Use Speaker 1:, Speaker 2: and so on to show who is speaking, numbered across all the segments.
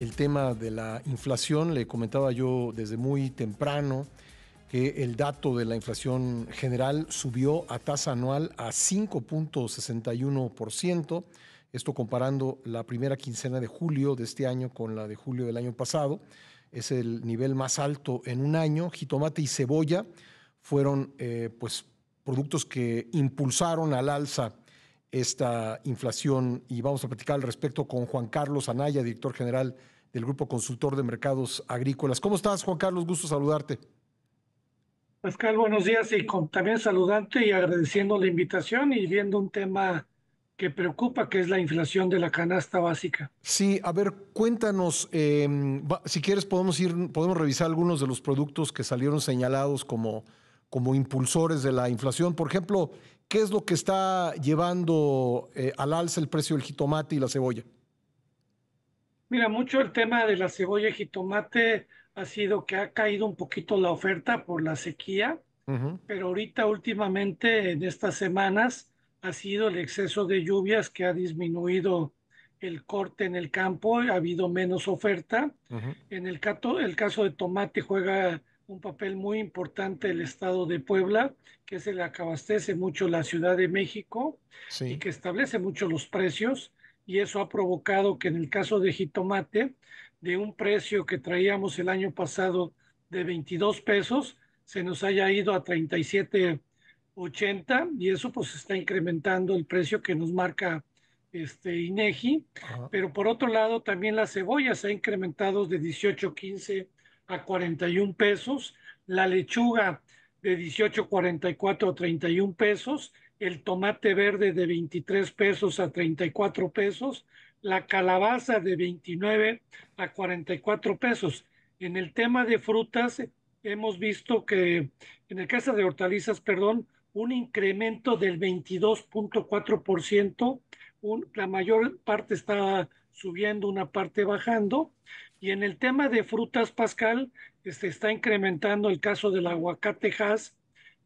Speaker 1: el tema de la inflación. Le comentaba yo desde muy temprano que el dato de la inflación general subió a tasa anual a 5.61%, esto comparando la primera quincena de julio de este año con la de julio del año pasado. Es el nivel más alto en un año. Jitomate y cebolla fueron eh, pues, productos que impulsaron al alza esta inflación y vamos a platicar al respecto con Juan Carlos Anaya, director general del Grupo Consultor de Mercados Agrícolas. ¿Cómo estás, Juan Carlos? Gusto saludarte.
Speaker 2: Pascal, buenos días y también saludante y agradeciendo la invitación y viendo un tema que preocupa, que es la inflación de la canasta básica.
Speaker 1: Sí, a ver, cuéntanos, em, si quieres podemos ir, podemos revisar algunos de los productos que salieron señalados como, como impulsores de la inflación. Por ejemplo, ¿qué es lo que está llevando eh, al alza el precio del jitomate y la cebolla?
Speaker 2: Mira, mucho el tema de la cebolla y jitomate ha sido que ha caído un poquito la oferta por la sequía, pero ahorita últimamente en estas semanas ha sido el exceso de lluvias que ha disminuido el corte en el campo, ha habido menos oferta. En el, el caso de tomate juega un papel muy importante el Estado de Puebla, que se le acabastece mucho la Ciudad de México y que establece mucho los precios. Y eso ha provocado que en el caso de jitomate, de un precio que traíamos el año pasado de 22 pesos, se nos haya ido a 37.80 y eso pues está incrementando el precio que nos marca este INEGI, pero por otro lado también las cebollas se ha incrementado de 18.15 a 41 pesos, la lechuga de 18, 44 a 31 pesos, el tomate verde de 23 pesos a 34 pesos, la calabaza de 29 a 44 pesos. En el tema de frutas, hemos visto que, en el caso de hortalizas, perdón, un incremento del 22.4%, la mayor parte está subiendo, una parte bajando. Y en el tema de frutas, Pascal, se este, está incrementando el caso del aguacate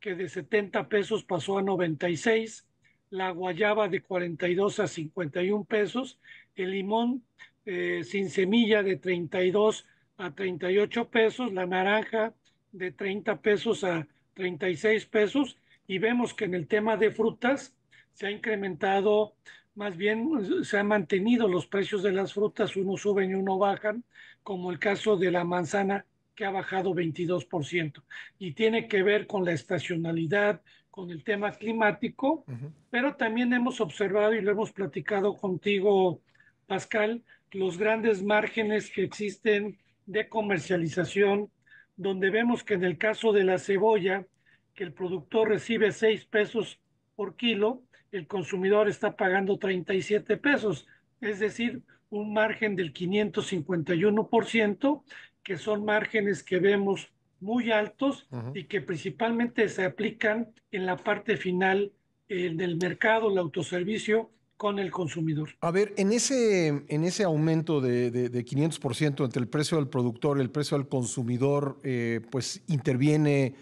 Speaker 2: que de 70 pesos pasó a 96, la guayaba de 42 a 51 pesos, el limón eh, sin semilla de 32 a 38 pesos, la naranja de 30 pesos a 36 pesos y vemos que en el tema de frutas se ha incrementado más bien eh, se han mantenido los precios de las frutas, uno suben y uno bajan, como el caso de la manzana que ha bajado 22%. Y tiene que ver con la estacionalidad, con el tema climático, pero también hemos observado y lo hemos platicado contigo, Pascal, los grandes márgenes que existen de comercialización, donde vemos que en el caso de la cebolla, que el productor recibe 6 pesos por kilo, el consumidor está pagando 37 pesos, es decir, un margen del 551%, que son márgenes que vemos muy altos y que principalmente se aplican en la parte final eh, del mercado, el autoservicio con el consumidor.
Speaker 1: A ver, en ese, en ese aumento de, 500% entre el precio del productor y el precio del consumidor, eh, pues interviene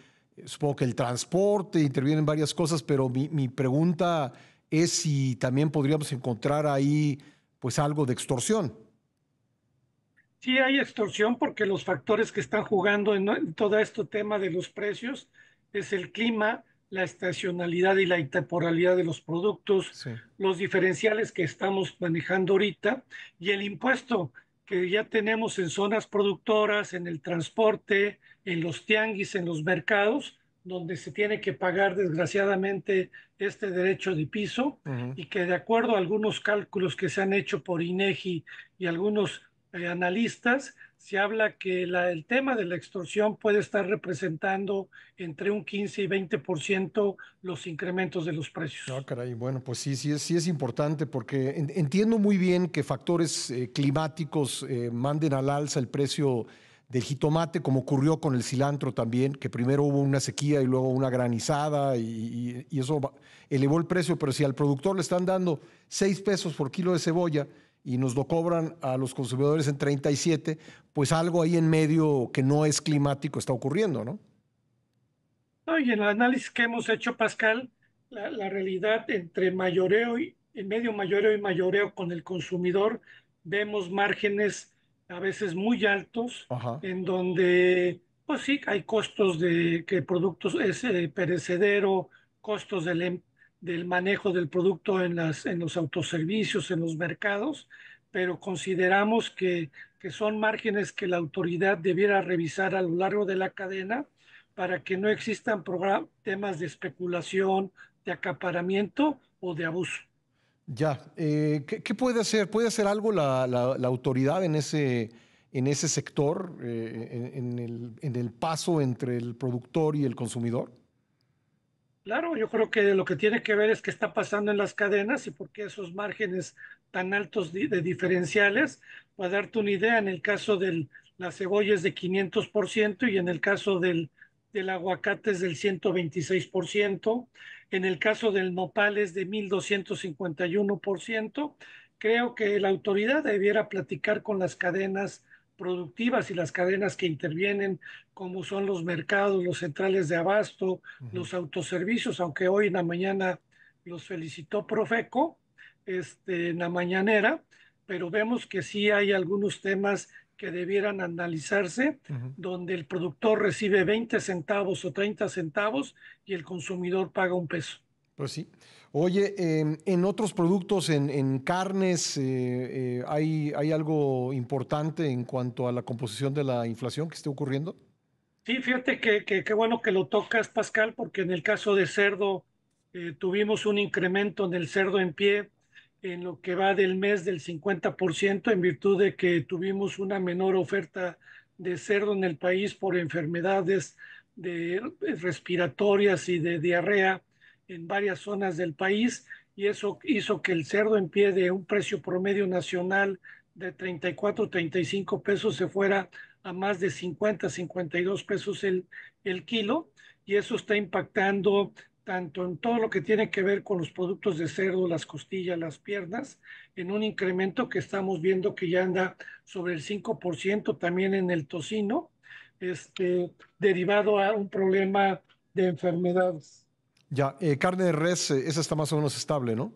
Speaker 1: supongo que el transporte, intervienen varias cosas, pero mi, pregunta es si también podríamos encontrar ahí pues algo de extorsión.
Speaker 2: Sí, hay extorsión porque los factores que están jugando en, todo este tema de los precios es el clima, la estacionalidad y la temporalidad de los productos, los diferenciales que estamos manejando ahorita y el impuesto que ya tenemos en zonas productoras, en el transporte, en los tianguis, en los mercados, donde se tiene que pagar desgraciadamente este derecho de piso y que de acuerdo a algunos cálculos que se han hecho por INEGI y algunos analistas, se habla que el tema de la extorsión puede estar representando entre un 15 y 20% los incrementos de los precios.
Speaker 1: Ah, caray, bueno, pues sí, sí es, sí es importante porque entiendo muy bien que factores eh, climáticos eh, manden al alza el precio del jitomate, como ocurrió con el cilantro también, que primero hubo una sequía y luego una granizada y, y eso elevó el precio, pero si al productor le están dando 6 pesos por kilo de cebolla, y nos lo cobran a los consumidores en 37, pues algo ahí en medio que no es climático está ocurriendo, ¿no?
Speaker 2: No, en el análisis que hemos hecho, Pascal, la, realidad entre mayoreo y en medio mayoreo y mayoreo con el consumidor, vemos márgenes a veces muy altos, en donde, pues sí, hay costos de que productos es eh, perecedero, costos del, em, del manejo del producto en, las, en los autoservicios, en los mercados, pero consideramos que, son márgenes que la autoridad debiera revisar a lo largo de la cadena para que no existan temas de especulación, de acaparamiento o de abuso.
Speaker 1: Ya, eh, ¿qué, puede hacer? ¿Puede hacer algo la, autoridad en ese, en ese sector, eh, en el paso entre el productor y el consumidor?
Speaker 2: Claro, yo creo que lo que tiene que ver es qué está pasando en las cadenas y por qué esos márgenes tan altos de diferenciales. Para darte una idea, en el caso de las cebollas es de 500% y en el caso del, del aguacate es del 126%, en el caso del nopal es de 1251%. Creo que la autoridad debiera platicar con las cadenas productivas y las cadenas que intervienen, como son los mercados, los centrales de abasto, los autoservicios, aunque hoy en la mañana los felicitó Profeco este, en la mañanera, pero vemos que sí hay algunos temas que debieran analizarse, donde el productor recibe 20 centavos o 30 centavos y el consumidor paga un peso.
Speaker 1: Pues sí. Oye, em, en otros productos, en, carnes, eh, eh, ¿hay, ¿hay algo importante en cuanto a la composición de la inflación que esté ocurriendo?
Speaker 2: Sí, fíjate que qué bueno que lo tocas, Pascal, porque en el caso de cerdo eh, tuvimos un incremento en el cerdo en pie en lo que va del mes del 50% en virtud de que tuvimos una menor oferta de cerdo en el país por enfermedades respiratorias y de diarrea en varias zonas del país y eso hizo que el cerdo en pie de un precio promedio nacional de 34, 35 pesos se fuera a más de 50, 52 pesos el, el kilo y eso está impactando tanto en todo lo que tiene que ver con los productos de cerdo, las costillas, las piernas, en un incremento que estamos viendo que ya anda sobre el 5% también en el tocino, este, derivado a un problema
Speaker 1: de enfermedades. Ya, eh, carne de res, eh, esa está más o menos estable, ¿no?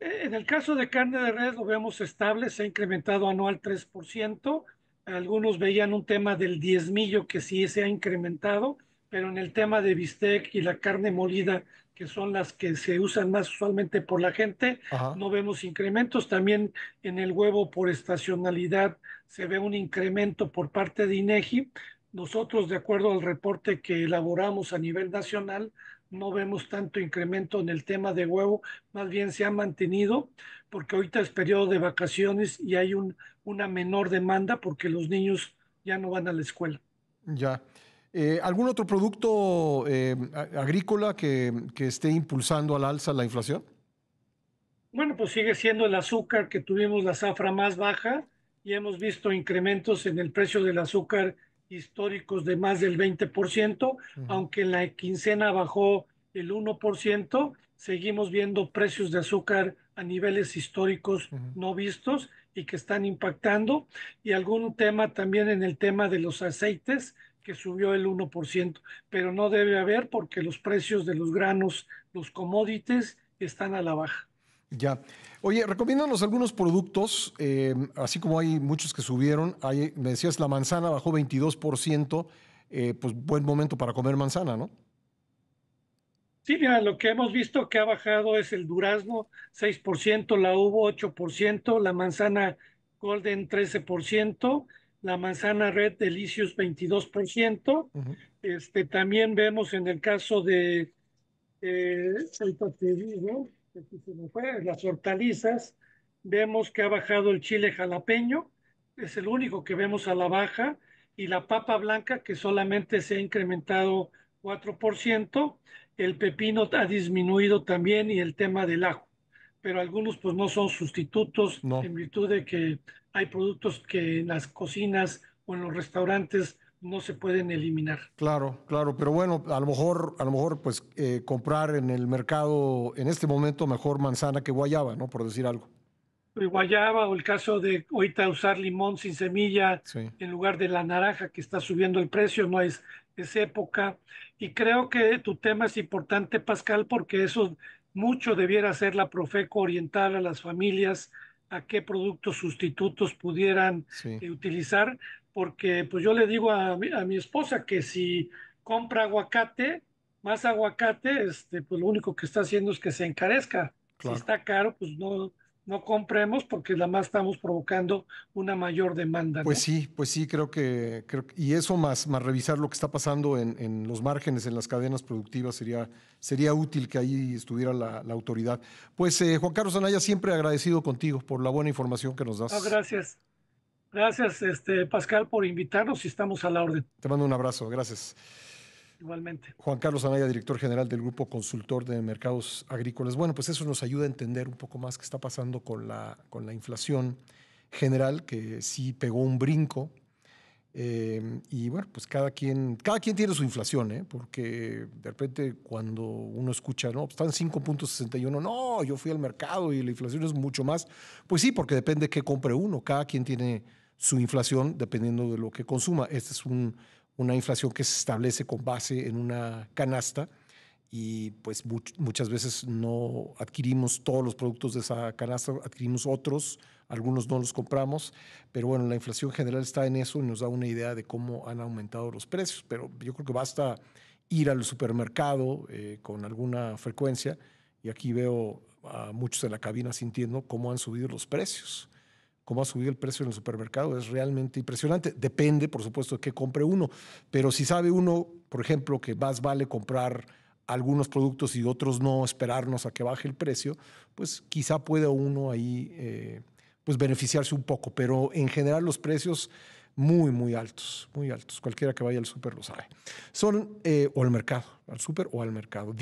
Speaker 2: Eh, en el caso de carne de res lo vemos estable, se ha incrementado anual 3%. Algunos veían un tema del diezmillo que sí se ha incrementado, pero en el tema de bistec y la carne molida, que son las que se usan más usualmente por la gente, no vemos incrementos. También en el huevo por estacionalidad se ve un incremento por parte de INEGI. Nosotros, de acuerdo al reporte que elaboramos a nivel nacional, no vemos tanto incremento en el tema de huevo, más bien se ha mantenido porque ahorita es periodo de vacaciones y hay una menor demanda porque los niños ya no van a la escuela.
Speaker 1: Ya. Eh, ¿Algún otro producto em, agrícola que, que, esté impulsando al alza la inflación?
Speaker 2: Bueno, pues sigue siendo el azúcar que tuvimos la zafra más baja y hemos visto incrementos en el precio del azúcar históricos de más del 20%, aunque en la quincena bajó el 1%, seguimos viendo precios de azúcar a niveles históricos no vistos y que están impactando, y algún tema también en el tema de los aceites, que subió el 1%, pero no debe haber porque los precios de los granos, los commodities, están a la baja.
Speaker 1: Ya. Oye, recomiéndanos algunos productos, eh, así como hay muchos que subieron. Hay, me decías, la manzana bajó 22%, eh, pues buen momento para comer manzana, ¿no?
Speaker 2: Sí, mira, lo que hemos visto que ha bajado es el durazno 6%, la uva 8%, la manzana golden 13%, la manzana red delicious 22%. este, también vemos en el caso de, eh, las hortalizas, vemos que ha bajado el chile jalapeño, es el único que vemos a la baja, y la papa blanca que solamente se ha incrementado 4%, el pepino ha disminuido también y el tema del ajo, pero algunos pues no son sustitutos en virtud de que hay productos que en las cocinas o en los restaurantes no se pueden eliminar.
Speaker 1: Claro, claro, pero bueno, a lo mejor, a lo mejor, pues eh, comprar en el mercado en este momento mejor manzana que guayaba, ¿no? Por decir algo.
Speaker 2: Guayaba o el caso de ahorita usar limón sin semilla en lugar de la naranja que está subiendo el precio, no es, es época. Y creo que tu tema es importante, Pascal, porque eso mucho debiera hacer la Profeco, orientar a las familias, a qué productos sustitutos pudieran eh, utilizar, porque pues yo le digo a mi, esposa que si compra aguacate, más aguacate, este, pues lo único que está haciendo es que se encarezca. Si está caro, pues no, no compremos porque nada más estamos provocando una mayor demanda. Pues sí,
Speaker 1: pues sí, creo que, y eso más, más revisar lo que está pasando en, los márgenes, en las cadenas productivas, sería, sería útil que ahí estuviera la, autoridad. Pues eh, Juan Carlos Anaya, siempre agradecido contigo por la buena información que nos das. gracias. Gracias, este, Pascal, por invitarnos y estamos a la orden. Te mando un abrazo, gracias igualmente. Juan Carlos Anaya, director general del Grupo Consultor de Mercados Agrícolas. Bueno, pues eso nos ayuda a entender un poco más qué está pasando con la, con la inflación general, que sí pegó un brinco. Eh, y bueno, pues cada quien, cada quien tiene su inflación, ¿eh? porque de repente cuando uno escucha, no, pues están 5.61, no, yo fui al mercado y la inflación es mucho más. Pues sí, porque depende qué compre uno, cada quien tiene su inflación dependiendo de lo que consuma. Este es un una inflación que se establece con base en una canasta y pues muchas veces no adquirimos todos los productos de esa canasta, adquirimos otros, algunos no los compramos, pero bueno, la inflación general está en eso y nos da una idea de cómo han aumentado los precios, pero yo creo que basta ir al supermercado eh, con alguna frecuencia y aquí veo a muchos en la cabina sintiendo cómo han subido los precios cómo ha subido el precio en el supermercado es realmente impresionante. Depende, por supuesto, de qué compre uno, pero si sabe uno, por ejemplo, que más vale comprar algunos productos y otros no, esperarnos a que baje el precio, pues quizá pueda uno ahí eh, pues beneficiarse un poco, pero en general los precios muy, muy altos, muy altos. Cualquiera que vaya al súper lo sabe. Son, eh, o al mercado, al súper o al mercado.